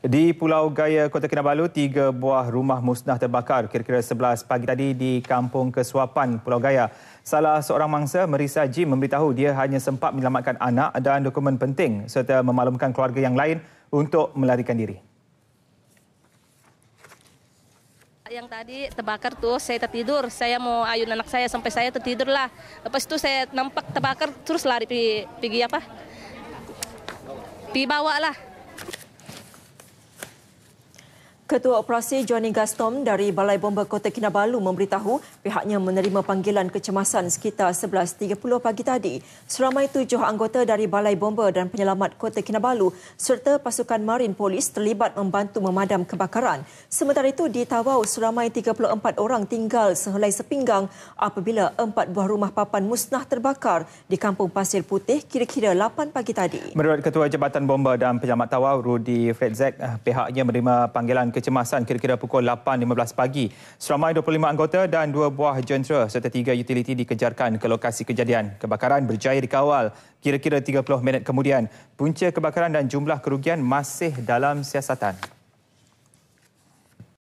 Di Pulau Gaya, Kota Kinabalu, tiga buah rumah musnah terbakar kira-kira 11 pagi tadi di Kampung Kesuapan, Pulau Gaya. Salah seorang mangsa, Merisa Jim, memberitahu dia hanya sempat menyelamatkan anak dan dokumen penting serta memaklumkan keluarga yang lain untuk melarikan diri. Yang tadi terbakar tu saya tertidur, saya mau ayun anak saya sampai saya tertidur lah. Lepas itu saya nampak terbakar terus lari pergi, pergi apa? Pergi bawa lah. Ketua Operasi Johnny Gaston dari Balai Bomba Kota Kinabalu memberitahu pihaknya menerima panggilan kecemasan sekitar 11.30 pagi tadi. Seramai tujuh anggota dari Balai Bomba dan Penyelamat Kota Kinabalu serta pasukan marin polis terlibat membantu memadam kebakaran. Sementara itu di Tawau, seramai 34 orang tinggal sehelai sepinggang apabila empat buah rumah papan musnah terbakar di Kampung Pasir Putih kira-kira 8 pagi tadi. Menurut Ketua Jabatan Bomba dan Penyelamat Tawau, Rudy Fredzek, eh, pihaknya menerima panggilan ke kecemasan kira-kira pukul 8.15 pagi. Seramai 25 anggota dan dua buah jentera serta tiga utiliti dikejarkan ke lokasi kejadian. Kebakaran berjaya dikawal kira-kira 30 minit kemudian. Punca kebakaran dan jumlah kerugian masih dalam siasatan.